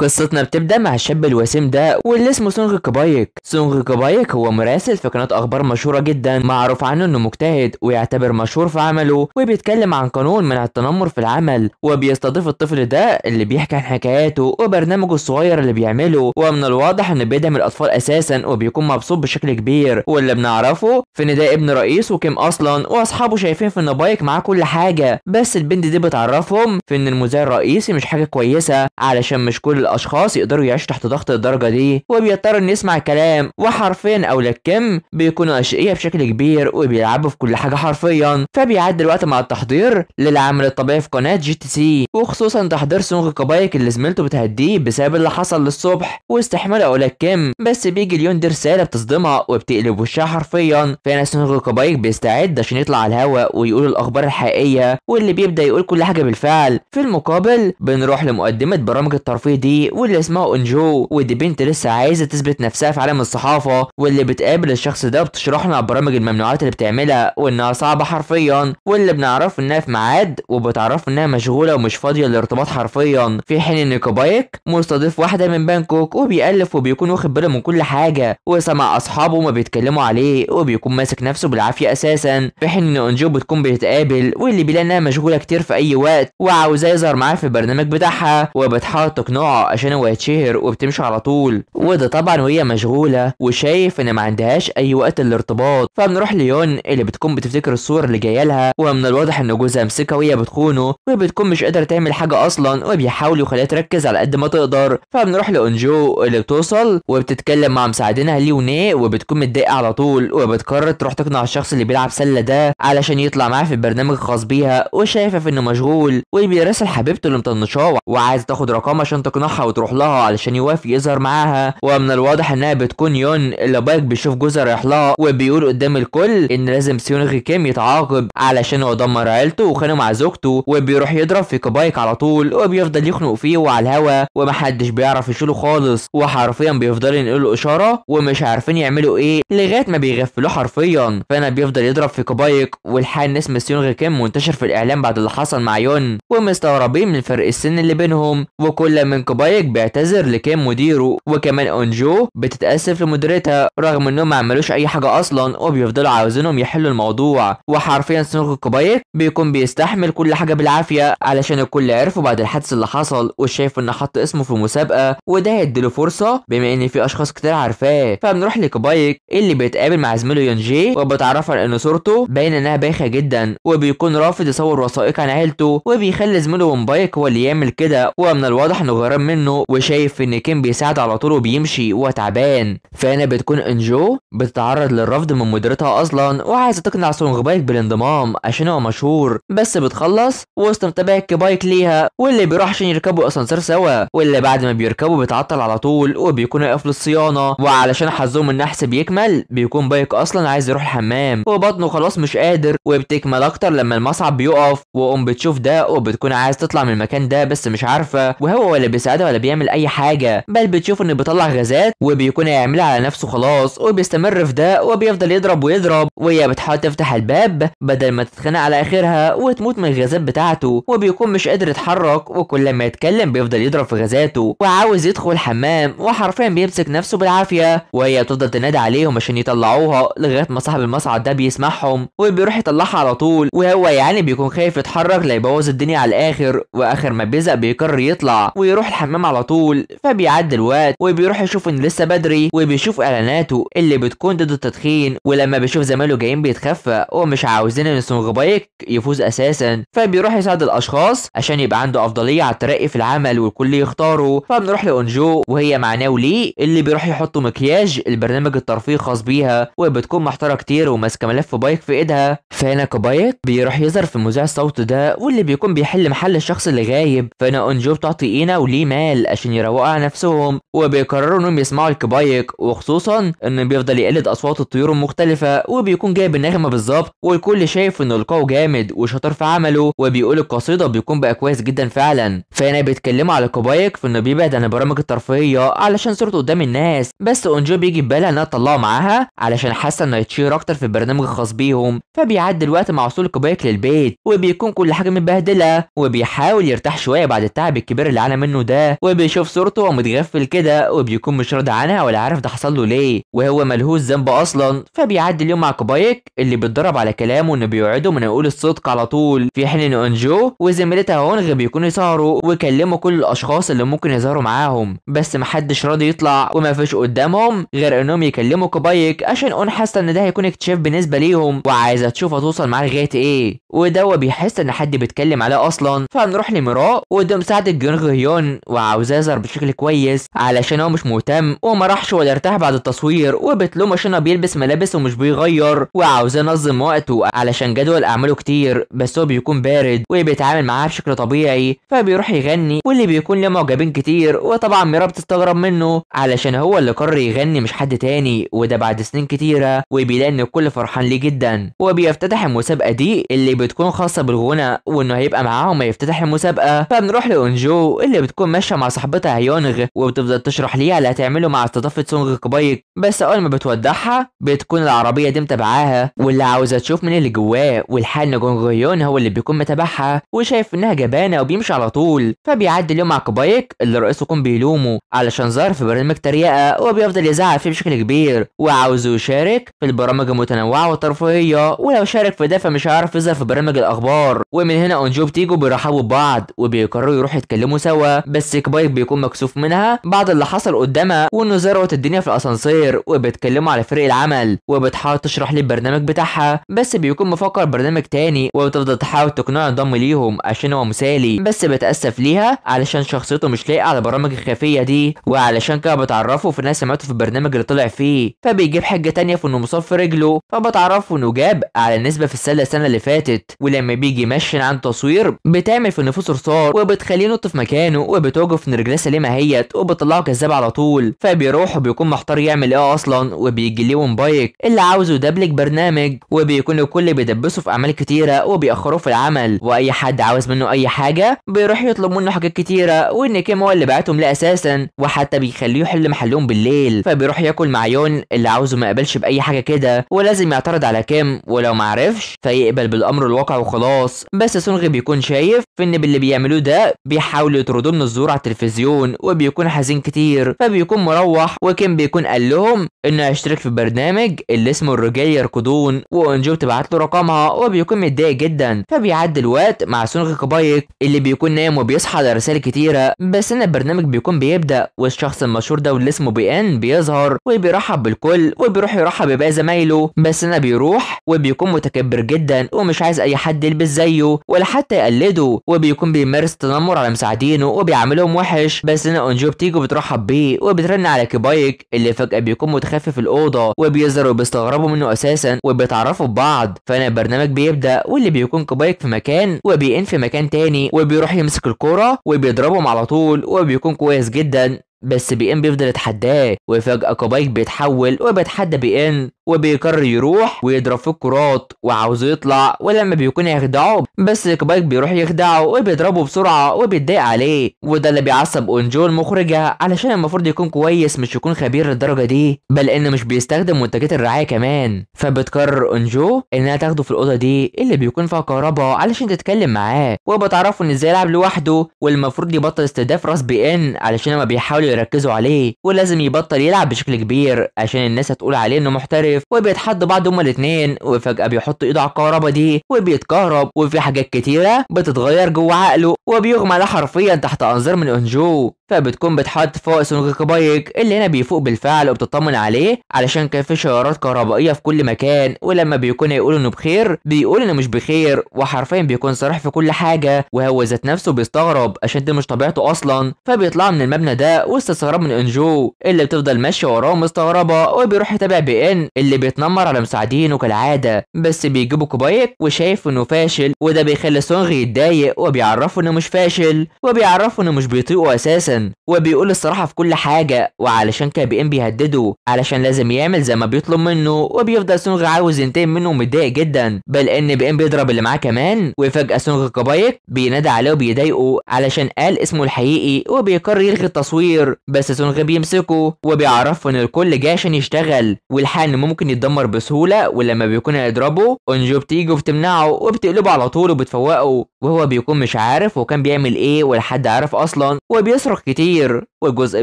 قصتنا بتبدا مع الشاب الوسيم ده واللي اسمه سونغ كبايك سونغ كبايك هو مراسل في قناه اخبار مشهوره جدا معروف عنه انه مجتهد ويعتبر مشهور في عمله وبيتكلم عن قانون منع التنمر في العمل وبيستضيف الطفل ده اللي بيحكي عن حكاياته وبرنامجه الصغير اللي بيعمله ومن الواضح انه بيدعم الاطفال اساسا وبيكون مبسوط بشكل كبير واللي بنعرفه في ان ده ابن رئيس وكيم اصلا واصحابه شايفين في ان بايك معاه كل حاجه بس البنت دي بتعرفهم في ان المذيع الرئيسي مش حاجه كويسه علشان مش كل الاشخاص يقدروا يعيشوا تحت ضغط الدرجه دي وبيضطروا ان يسمع كلام وحرفين او لكم بيكونوا اشقياء بشكل كبير وبيلعبوا في كل حاجه حرفيا فبيعدي الوقت مع التحضير للعمل الطبيعي في قناه جي تي سي وخصوصا تحضير سونغ كبايك اللي زميلته بتهديه بسبب اللي حصل للصبح واستحمال اولا كم بس بيجي اليوم دي رساله بتصدمها وبتقلب وشها حرفيا فهنا سونغ كبايك بيستعد عشان يطلع على الهواء ويقول الاخبار الحقيقيه واللي بيبدا يقول كل حاجه بالفعل في المقابل بنروح لمقدمه برامج الترفيه دي العربي واللي اسمها انجو ودي بنت لسه عايزه تثبت نفسها في عالم الصحافه واللي بتقابل الشخص ده بتشرح لنا برامج الممنوعات اللي بتعملها وانها صعبه حرفيا واللي بنعرفه انها في ميعاد وبتعرفه انها مشغوله ومش فاضيه للارتباط حرفيا في حين ان كوبايك مستضيف واحده من بانكوك وبيألف وبيكون واخد باله من كل حاجه وسمع اصحابه ما بيتكلموا عليه وبيكون ماسك نفسه بالعافيه اساسا في حين ان انجو بتكون بتتقابل واللي بيلاقي انها مشغوله كتير في اي وقت وعاوزاه يظهر معاه في البرنامج بتاعها وبتحاول تقنعه عشان هو يتشهر وبتمشي على طول وده طبعا وهي مشغولة وشايف ان ما عندهاش اي وقت للارتباط فبنروح ليون اللي بتكون بتفتكر الصور اللي جايه لها ومن الواضح ان جوزها مسكها وهي بتخونه وبتكون مش قادرة تعمل حاجة اصلا وبيحاول يخليها تركز على قد ما تقدر فبنروح لانجو اللي بتوصل وبتتكلم مع مساعدينها وني وبتكون متضايقة على طول وبتقرر تروح تقنع الشخص اللي بيلعب سلة ده علشان يطلع معاه في البرنامج الخاص بيها وشايفة في انه مشغول وبيراسل حبيبته اللي مطنشاه وعايز تاخد رقمه عشان تقنعها يروحها وتروح لها علشان يوافق يظهر معاها ومن الواضح انها بتكون يون اللي بايك بيشوف جوزها رايح لها وبيقول قدام الكل ان لازم سيونغ كيم يتعاقب علشان هو دمر عيلته وخانه مع زوجته وبيروح يضرب في كوبايك على طول وبيفضل يخنق فيه وعلى الهوا ومحدش بيعرف يشيله خالص وحرفيا بيفضلوا ينقلوا اشاره ومش عارفين يعملوا ايه لغايه ما بيغفلوه حرفيا فانا بيفضل يضرب في كوبايك والحال ان اسم سيونغ كيم منتشر في الاعلام بعد اللي حصل مع يون ومستغربين من فرق السن اللي بينهم وكل من كوبايك بايك بيعتذر لكام مديره وكمان اونجو بتتاسف لمديرتها رغم انهم ما عملوش اي حاجه اصلا وبيفضلوا عاوزينهم يحلوا الموضوع وحرفيا سنوك كوبايك بيكون بيستحمل كل حاجه بالعافيه علشان الكل عرفه بعد الحادث اللي حصل وشايف انه حط اسمه في مسابقه وده هيديله فرصه بما ان في اشخاص كتير عارفاه فبنروح لكوبايك اللي بيتقابل مع زميله يونجي وبتعرف على ان صورته باين انها بايخه جدا وبيكون رافض يصور وثائق عن عيلته وبيخلي زميله ومبايك هو اللي يعمل كده ومن الواضح انه غيران منه وشايف ان كيم بيساعده على طول وبيمشي وتعبان فهنا بتكون انجو بتتعرض للرفض من مديرتها اصلا وعايزه تقنع سونغ بايك بالانضمام عشان هو مشهور بس بتخلص وسط متابعه بايك ليها واللي بيروح عشان يركبوا اسانسير سوا واللي بعد ما بيركبوا بتعطل على طول وبيكونوا واقف الصيانه وعلشان حظهم النحس بيكمل بيكون بايك اصلا عايز يروح الحمام وبطنه خلاص مش قادر وبتكمل اكتر لما المصعب بيقف وام بتشوف ده وبتكون عايز تطلع من المكان ده بس مش عارفه وهو اللي بيساعدها ولا بيعمل اي حاجه بل بتشوف انه بيطلع غازات وبيكون هيعملها على نفسه خلاص وبيستمر في ده وبيفضل يضرب ويضرب وهي بتحاول تفتح الباب بدل ما تتخانق على اخرها وتموت من الغازات بتاعته وبيكون مش قادر يتحرك وكل ما يتكلم بيفضل يضرب في غازاته وعاوز يدخل الحمام وحرفيا بيمسك نفسه بالعافيه وهي بتفضل تنادي عليهم عشان يطلعوها لغايه ما صاحب المصعد ده بيسمعهم وبيروح يطلعها على طول وهو يعني بيكون خايف يتحرك ليبوظ الدنيا على الاخر واخر ما بيزق بيقرر يطلع ويروح الحمام الحمام على طول فبيعدي الوقت وبيروح يشوف ان لسه بدري وبيشوف اعلاناته اللي بتكون ضد التدخين ولما بيشوف زمايله جايين بيتخفى ومش عاوزين ان بايك يفوز اساسا فبيروح يساعد الاشخاص عشان يبقى عنده افضليه على الترقي في العمل والكل يختاره فبنروح لاونجو وهي مع ناو لي اللي بيروح يحطوا مكياج البرنامج الترفيهي خاص بيها وبتكون محتاره كتير وماسكه ملف بايك في ايدها فهنا كبايك بيروح يظهر في مذيع الصوت ده واللي بيكون بيحل محل الشخص اللي غايب فهنا اونجو بتعطي اينا وليه الشمال عشان يروقوا على نفسهم وبيقرروا انهم يسمعوا الكبايك وخصوصا انه بيفضل يقلد اصوات الطيور المختلفه وبيكون جايب النغمه بالظبط والكل شايف انه القاو جامد وشاطر في عمله وبيقول القصيده بيكون بقى كويس جدا فعلا فهنا بيتكلموا على كبايك في انه بيبعد عن البرامج الترفيهيه علشان صورته قدام الناس بس اونجو بيجي في بالها انها تطلعه معاها علشان حاسه انه يتشير اكتر في البرنامج الخاص بيهم فبيعدي الوقت مع وصول كبايك للبيت وبيكون كل حاجه متبهدله وبيحاول يرتاح شويه بعد التعب الكبير اللي عانى منه ده وبيشوف صورته ومتغفل كده وبيكون مش راضي عنها ولا عارف ده حصل له ليه وهو ملهوش ذنب اصلا فبيعدي اليوم مع كوبايك اللي بيتدرب على كلامه انه بيوعده من يقول الصدق على طول في حين ان انجو وزميلتها هونغ بيكونوا يسهروا ويكلموا كل الاشخاص اللي ممكن يظهروا معاهم بس محدش راضي يطلع وما فيش قدامهم غير انهم يكلموا كوبايك عشان اون حاسه ان ده هيكون اكتشاف بالنسبه ليهم وعايزه تشوف هتوصل معاه لغايه ايه ودوا بيحس ان حد بيتكلم عليه اصلا فهنروح لمراء وقدام مساعده جونغ هيون وعاوزاه بشكل كويس علشان هو مش مهتم وما راحش ولا ارتاح بعد التصوير وبتلوم عشان هو بيلبس ملابس ومش بيغير وعاوزاه ينظم وقته علشان جدول اعماله كتير بس هو بيكون بارد وبيتعامل معاها بشكل طبيعي فبيروح يغني واللي بيكون له معجبين كتير وطبعا ميرا بتستغرب منه علشان هو اللي قرر يغني مش حد تاني وده بعد سنين كتيره وبيلاقي ان الكل فرحان ليه جدا وبيفتتح المسابقه دي اللي بتكون خاصه بالغنى وانه هيبقى معاهم يفتتح المسابقه فبنروح لأونجو اللي بتكون ماشيه بتتمشى مع صاحبتها هيونغ وبتفضل تشرح ليها اللي هتعمله مع استضافة سونغ كبايك بس أول ما بتودعها بتكون العربية دي متابعاها واللي عاوزة تشوف مين اللي جواه والحال إن جونغ هيون هو اللي بيكون متابعها وشايف إنها جبانة وبيمشي على طول فبيعدي اليوم مع كبايك اللي رئيسه كون بيلومه علشان ظهر في برنامج تريقة وبيفضل يزعق فيه بشكل كبير وعاوزه يشارك في البرامج المتنوعة والترفيهية ولو شارك في ده فمش هيعرف يظهر في برنامج الأخبار ومن هنا أونجو بتيجو بيرحبوا ببعض وبيقرروا يروحوا يتكلموا سوا بس السيك بايب بيكون مكسوف منها بعد اللي حصل قدامها وانه زرعت الدنيا في الاسانسير وبتكلموا على فريق العمل وبتحاول تشرح ليه البرنامج بتاعها بس بيكون مفكر برنامج تاني وبتفضل تحاول تقنعه ينضم ليهم عشان هو مثالي بس بتأسف ليها علشان شخصيته مش لايقه على البرامج الخفيه دي وعلشان كده بتعرفه في ناس سمعته في البرنامج اللي طلع فيه فبيجيب حجه تانية في انه مصاب في رجله فبتعرفه انه جاب على النسبه في السله السنه اللي فاتت ولما بيجي يمشن عن تصوير بتعمل في النفوس رصار وبتخليه ينط في مكانه وبتوجع بيوقف من ليه سليمه اهيت وبيطلعه كذاب على طول فبيروح وبيكون محتار يعمل ايه اصلا وبيجليهم بايك اللي عاوزه دبلج برنامج وبيكون الكل بيدبسه في اعمال كتيره وبيأخروه في العمل واي حد عاوز منه اي حاجه بيروح يطلب منه حاجات كتيره وان كيم هو اللي بعتهم ليه اساسا وحتى بيخليه يحل محلهم بالليل فبيروح ياكل مع يون اللي عاوزه ما يقبلش باي حاجه كده ولازم يعترض على كيم ولو ما عرفش فيقبل بالامر الواقع وخلاص بس سونغ بيكون شايف ان باللي بيعملوه ده بيحاولوا يطردوه من الزور على التلفزيون وبيكون حزين كتير فبيكون مروح وكان بيكون قال لهم انه هيشترك في برنامج اللي اسمه الرجال يركضون وانجو تبعت له رقمها وبيكون متضايق جدا فبيعدي الوقت مع سونغ كبايك اللي بيكون نايم وبيصحى على رسائل كتيره بس ان البرنامج بيكون بيبدا والشخص المشهور ده واللي اسمه بي ان بيظهر وبيرحب بالكل وبيروح يرحب بباقي زمايله بس انا بيروح وبيكون متكبر جدا ومش عايز اي حد يلبس زيه ولا حتى يقلده وبيكون بيمارس تنمر على مساعدينه وبيعامله يوم وحش بس انا انجو بتيجي وبترحب بيه وبترن على كبايك اللي فجاه بيكون متخفي في الاوضه وبيظهر وبيستغربوا منه اساسا وبيتعرفوا ببعض فانا البرنامج بيبدا واللي بيكون كبايك في مكان وبيئن في مكان تاني وبيروح يمسك الكوره وبيضربهم على طول وبيكون كويس جدا بس بي ان بيفضل يتحداه وفجأة كوبايك بيتحول وبيتحدى بي ان وبيقرر يروح ويضرب في الكرات وعاوز يطلع ولما بيكون يخدعه بس كبايك بيروح يخدعه وبيضربه بسرعة وبيتضايق عليه وده اللي بيعصب اونجو المخرجة علشان المفروض يكون كويس مش يكون خبير للدرجة دي بل انه مش بيستخدم منتجات الرعاية كمان فبتقرر اونجو انها تاخده في الأوضة دي اللي بيكون فيها كهرباء علشان تتكلم معاه وبتعرفه ان ازاي يلعب لوحده والمفروض يبطل استهداف راس بي ان علشان هما بيحاولوا يركزوا عليه ولازم يبطل يلعب بشكل كبير عشان الناس هتقول عليه انه محترف الصيف وبيتحدوا بعض هما الاتنين وفجأة بيحط ايده على الكهرباء دي وبيتكهرب وفي حاجات كتيرة بتتغير جوه عقله وبيغمى عليه حرفيا تحت أنظار من أنجو فبتكون بتحط فوق سونوكي بايك اللي هنا بيفوق بالفعل وبتطمن عليه علشان كان في شرارات كهربائية في كل مكان ولما بيكون هيقول انه بخير بيقول انه مش بخير وحرفيا بيكون صريح في كل حاجة وهو ذات نفسه بيستغرب عشان دي مش طبيعته أصلا فبيطلع من المبنى ده واستغراب من أنجو اللي بتفضل ماشية وراه مستغربة وبيروح يتابع بإن اللي بيتنمر على مساعدينه كالعادة بس بيجيبه كوبايك وشايف انه فاشل وده بيخلي سونغ يتضايق وبيعرفه انه مش فاشل وبيعرفه انه مش بيطيقه اساسا وبيقول الصراحة في كل حاجة وعلشان كده بي ام بيهدده علشان لازم يعمل زي ما بيطلب منه وبيفضل سونغ عاوز ينتقم منه ومتضايق جدا بل ان بي ام بيضرب اللي معاه كمان وفجأة سونغ كوبايك بينادى عليه وبيضايقه علشان قال اسمه الحقيقي وبيقرر يلغي التصوير بس سونغ بيمسكه وبيعرفه ان الكل جاي عشان يشتغل والحال ان ممكن ممكن يتدمر بسهولة ولما بيكون هيضربه أنجو بتيجي وبتمنعه وبتقلبه على طول وبتفوقه وهو بيكون مش عارف وكان بيعمل ايه ولا حد عارف اصلا وبيصرخ كتير والجزء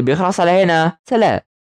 بيخلص على هنا سلام